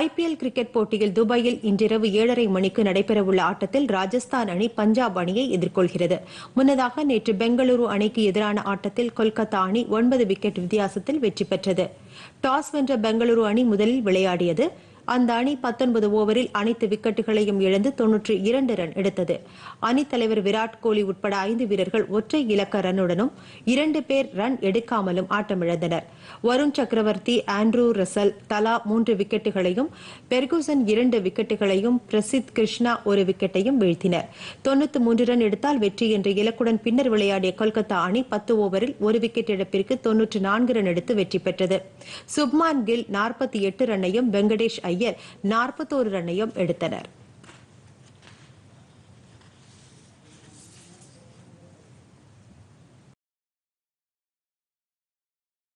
IPL cricket போட்டியில் துபாயில் இன்றிரவு ஏழரை மணிக்கு நடைபெறவுள்ள ஆட்டத்தில் ராஜஸ்தான் அணி பஞ்சாப் அணியை எதிர்கொள்கிறது முன்னதாக நேற்று பெங்களூரு அணிக்கு எதிரான ஆட்டத்தில் கொல்கத்தா அணி ஒன்பது விக்கெட் வித்தியாசத்தில் வெற்றி பெற்றது டாஸ் வென்ற பெங்களூரு அணி முதலில் விளையாடியது அந்த அணி பத்தொன்பது ஓவரில் அனைத்து விக்கெட்டுகளையும் இழந்து தொன்னூற்றி இரண்டு ரன் எடுத்தது அணித்தலைவர் விராட் கோலி உட்பட ஐந்து வீரர்கள் ஒற்றை இலக்க ரன்னுடனும் இரண்டு பேர் ரன் எடுக்காமலும் ஆட்டமிழந்தனர் வருண் சக்கரவர்த்தி ஆண்ட்ரூ ரசல் தலா மூன்று விக்கெட்டுகளையும் பெர்குசன் இரண்டு விக்கெட்டுகளையும் பிரசித் கிருஷ்ணா ஒரு விக்கெட்டையும் வீழ்த்தினர் தொன்னூத்தி மூன்று ரன் எடுத்தால் வெற்றி என்ற இலக்குடன் பின்னர் விளையாடிய கொல்கத்தா அணி பத்து ஓவரில் ஒரு விக்கெட் இழப்பிற்கு தொன்னூற்று நான்கு ரன் எடுத்து வெற்றி பெற்றது சுப்மான் கில் நாற்பத்தி எட்டு ரன்னையும் வெங்கடேஷ் ஐயர் ஆஸ்திரேலியர் நாற்பத்தோரு ரன்னையும் எடுத்தனர்